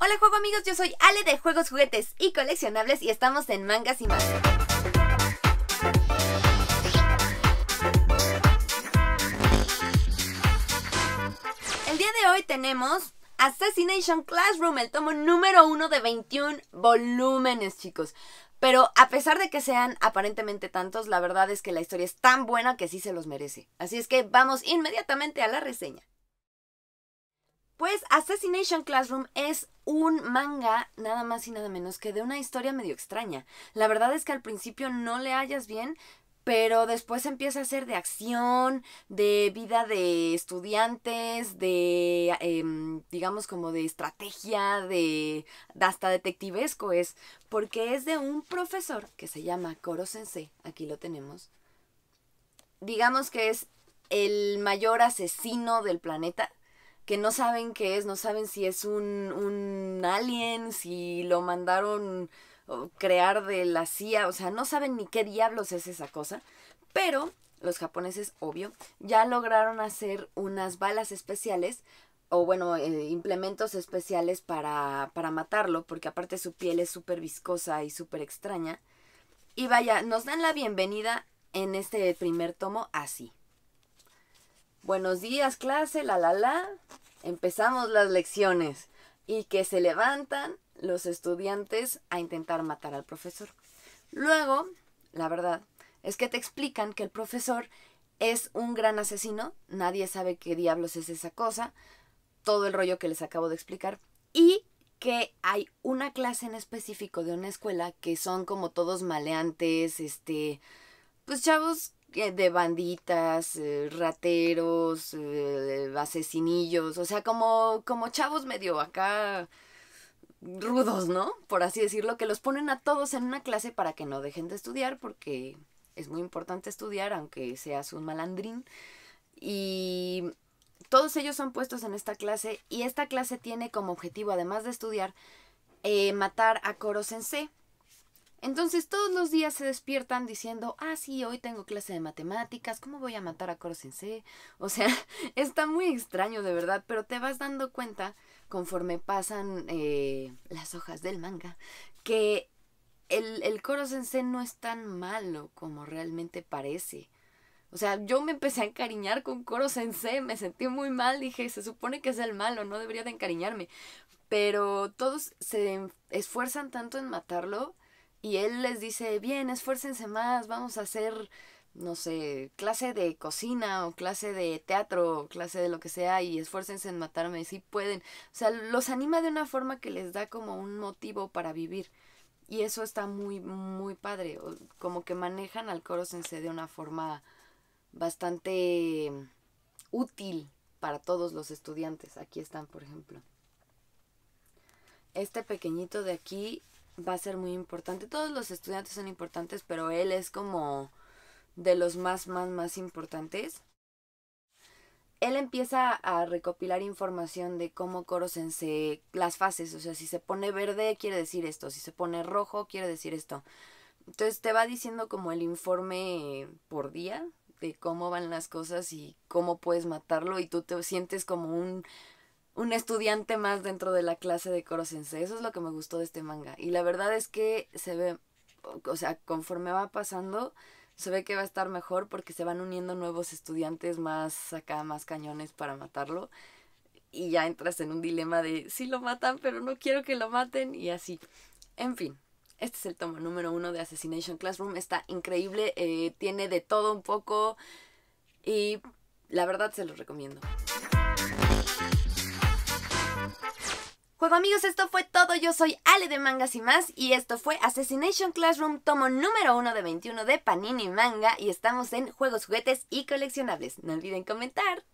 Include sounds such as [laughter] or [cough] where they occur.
Hola juego amigos, yo soy Ale de Juegos, Juguetes y Coleccionables y estamos en Mangas y Más. El día de hoy tenemos Assassination Classroom, el tomo número uno de 21 volúmenes, chicos. Pero a pesar de que sean aparentemente tantos, la verdad es que la historia es tan buena que sí se los merece. Así es que vamos inmediatamente a la reseña. Pues Assassination Classroom es un manga nada más y nada menos que de una historia medio extraña. La verdad es que al principio no le hallas bien, pero después empieza a ser de acción, de vida de estudiantes, de, em, digamos, como de estrategia, de, de, hasta detectivesco es, porque es de un profesor que se llama Koro Sensei, aquí lo tenemos. Digamos que es el mayor asesino del planeta que no saben qué es, no saben si es un, un alien, si lo mandaron crear de la CIA, o sea, no saben ni qué diablos es esa cosa, pero los japoneses, obvio, ya lograron hacer unas balas especiales o bueno, eh, implementos especiales para, para matarlo, porque aparte su piel es súper viscosa y súper extraña. Y vaya, nos dan la bienvenida en este primer tomo así. Buenos días clase, la la la. Empezamos las lecciones y que se levantan los estudiantes a intentar matar al profesor. Luego, la verdad, es que te explican que el profesor es un gran asesino, nadie sabe qué diablos es esa cosa, todo el rollo que les acabo de explicar, y que hay una clase en específico de una escuela que son como todos maleantes, este, pues chavos de banditas, eh, rateros, eh, asesinillos, o sea, como, como chavos medio acá rudos, ¿no? Por así decirlo, que los ponen a todos en una clase para que no dejen de estudiar, porque es muy importante estudiar, aunque seas un malandrín. Y todos ellos son puestos en esta clase, y esta clase tiene como objetivo, además de estudiar, eh, matar a Koro Sensei, entonces todos los días se despiertan diciendo, ah, sí, hoy tengo clase de matemáticas, ¿cómo voy a matar a Koro Sensei? O sea, [laughs] está muy extraño de verdad, pero te vas dando cuenta conforme pasan eh, las hojas del manga, que el, el Koro no es tan malo como realmente parece. O sea, yo me empecé a encariñar con Koro Sensei, me sentí muy mal, dije, se supone que es el malo, no debería de encariñarme. Pero todos se esfuerzan tanto en matarlo y él les dice, bien, esfuércense más, vamos a hacer, no sé, clase de cocina o clase de teatro, o clase de lo que sea, y esfuércense en matarme, si pueden. O sea, los anima de una forma que les da como un motivo para vivir. Y eso está muy, muy padre. Como que manejan al coro sense de una forma bastante útil para todos los estudiantes. Aquí están, por ejemplo. Este pequeñito de aquí va a ser muy importante. Todos los estudiantes son importantes, pero él es como de los más, más, más importantes. Él empieza a recopilar información de cómo corosense las fases, o sea, si se pone verde quiere decir esto, si se pone rojo quiere decir esto. Entonces te va diciendo como el informe por día de cómo van las cosas y cómo puedes matarlo y tú te sientes como un un estudiante más dentro de la clase de Koro Eso es lo que me gustó de este manga. Y la verdad es que se ve, o sea, conforme va pasando, se ve que va a estar mejor porque se van uniendo nuevos estudiantes más acá, más cañones para matarlo. Y ya entras en un dilema de sí lo matan, pero no quiero que lo maten y así. En fin, este es el tomo número uno de Assassination Classroom. Está increíble, eh, tiene de todo un poco y la verdad se lo recomiendo. Pues, amigos, esto fue todo. Yo soy Ale de Mangas y más y esto fue Assassination Classroom tomo número 1 de 21 de Panini Manga y estamos en juegos, juguetes y coleccionables. No olviden comentar.